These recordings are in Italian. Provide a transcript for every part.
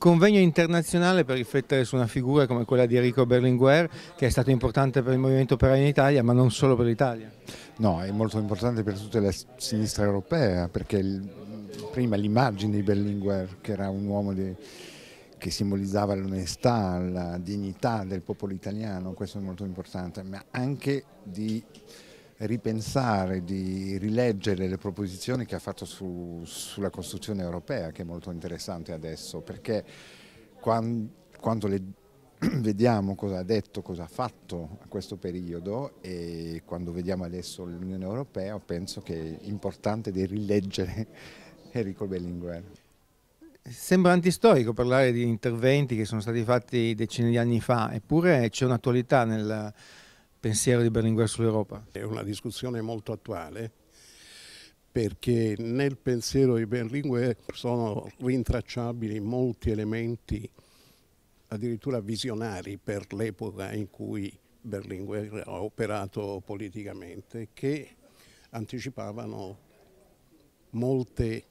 convegno internazionale per riflettere su una figura come quella di Enrico Berlinguer che è stato importante per il movimento operaio in Italia ma non solo per l'Italia. No, è molto importante per tutta la sinistra europea eh, perché il, prima l'immagine di Berlinguer che era un uomo di, che simbolizzava l'onestà, la dignità del popolo italiano, questo è molto importante, ma anche di ripensare, di rileggere le proposizioni che ha fatto su, sulla costruzione europea, che è molto interessante adesso, perché quando, quando le, vediamo cosa ha detto, cosa ha fatto a questo periodo e quando vediamo adesso l'Unione Europea penso che è importante di rileggere Enrico Bellinguer. Sembra antistorico parlare di interventi che sono stati fatti decine di anni fa, eppure c'è un'attualità nel pensiero di Berlinguer sull'Europa? È una discussione molto attuale perché nel pensiero di Berlinguer sono rintracciabili molti elementi addirittura visionari per l'epoca in cui Berlinguer ha operato politicamente che anticipavano molte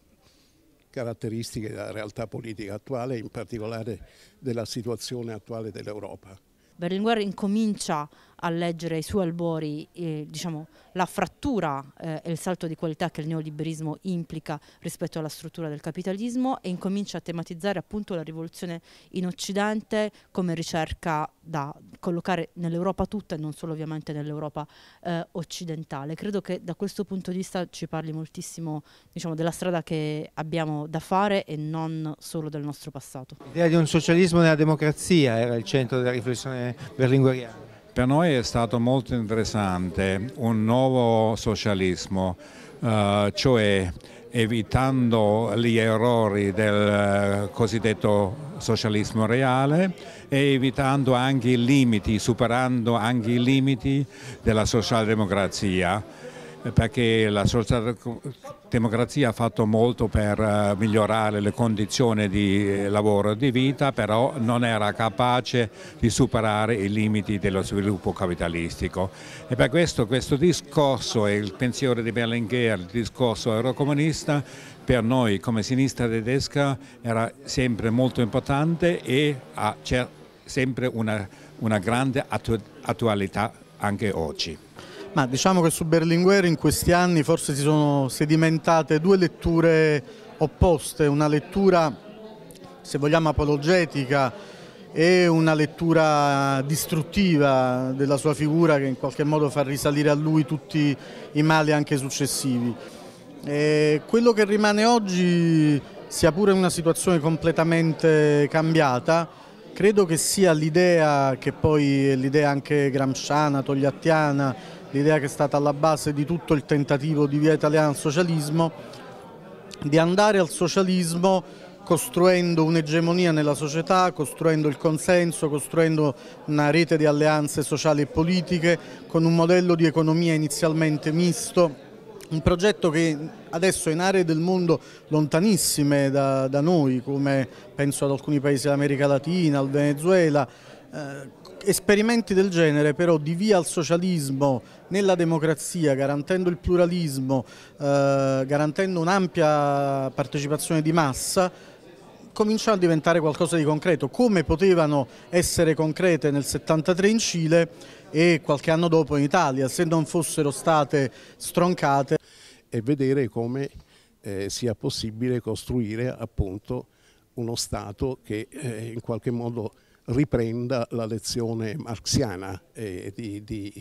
caratteristiche della realtà politica attuale, in particolare della situazione attuale dell'Europa. Berlinguer incomincia a leggere i suoi albori eh, diciamo, la frattura eh, e il salto di qualità che il neoliberismo implica rispetto alla struttura del capitalismo e incomincia a tematizzare appunto la rivoluzione in Occidente come ricerca da collocare nell'Europa tutta e non solo ovviamente nell'Europa eh, occidentale. Credo che da questo punto di vista ci parli moltissimo diciamo, della strada che abbiamo da fare e non solo del nostro passato. L'idea di un socialismo nella democrazia era il centro della riflessione berlingueriana. Per noi è stato molto interessante un nuovo socialismo, eh, cioè evitando gli errori del eh, cosiddetto socialismo reale e evitando anche i limiti, superando anche i limiti della socialdemocrazia eh, perché la socialdemocrazia ha fatto molto per eh, migliorare le condizioni di eh, lavoro e di vita, però non era capace di superare i limiti dello sviluppo capitalistico. E per questo questo discorso e il pensiero di Berlinguer, il discorso eurocomunista, per noi come sinistra tedesca era sempre molto importante e ha sempre una, una grande attualità anche oggi. Ma diciamo che su Berlinguer in questi anni forse si sono sedimentate due letture opposte, una lettura se vogliamo apologetica e una lettura distruttiva della sua figura che in qualche modo fa risalire a lui tutti i mali anche successivi. E quello che rimane oggi, sia pure una situazione completamente cambiata, credo che sia l'idea, che poi è l'idea anche gramsciana, togliattiana, l'idea che è stata alla base di tutto il tentativo di via italiana al socialismo, di andare al socialismo costruendo un'egemonia nella società, costruendo il consenso, costruendo una rete di alleanze sociali e politiche con un modello di economia inizialmente misto, un progetto che adesso in aree del mondo lontanissime da, da noi, come penso ad alcuni paesi dell'America Latina, al Venezuela, eh, Esperimenti del genere però di via al socialismo nella democrazia, garantendo il pluralismo, eh, garantendo un'ampia partecipazione di massa, cominciano a diventare qualcosa di concreto, come potevano essere concrete nel 73 in Cile e qualche anno dopo in Italia, se non fossero state stroncate. E vedere come eh, sia possibile costruire appunto uno Stato che eh, in qualche modo riprenda la lezione marxiana eh, di, di,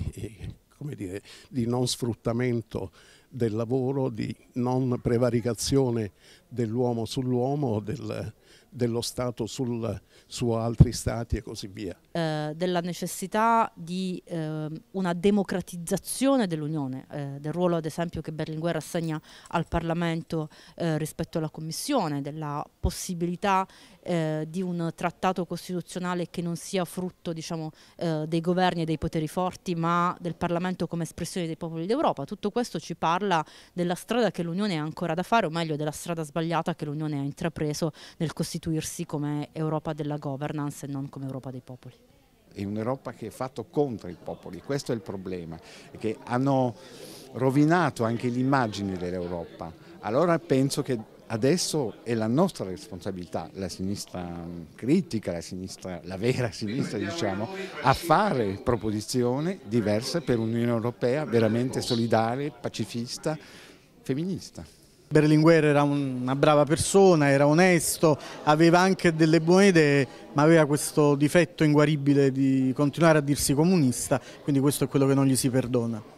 dire, di non sfruttamento del lavoro, di non prevaricazione dell'uomo sull'uomo, del, dello Stato sul, su altri Stati e così via. Eh, della necessità di eh, una democratizzazione dell'Unione, eh, del ruolo ad esempio che Berlinguer assegna al Parlamento eh, rispetto alla Commissione, della possibilità eh, di un trattato costituzionale che non sia frutto diciamo, eh, dei governi e dei poteri forti, ma del Parlamento come espressione dei popoli d'Europa. Tutto questo ci parla della strada che l'Unione ha ancora da fare, o meglio della strada sbagliata sbagliata che l'Unione ha intrapreso nel costituirsi come Europa della governance e non come Europa dei popoli è un'Europa che è fatta contro i popoli, questo è il problema, che hanno rovinato anche l'immagine dell'Europa. Allora penso che adesso è la nostra responsabilità, la sinistra mm, critica, la, sinistra, la vera sinistra diciamo, a fare proposizioni diverse per un'Unione Europea veramente solidale, pacifista, femminista. Berlinguer era una brava persona, era onesto, aveva anche delle buone idee, ma aveva questo difetto inguaribile di continuare a dirsi comunista, quindi questo è quello che non gli si perdona.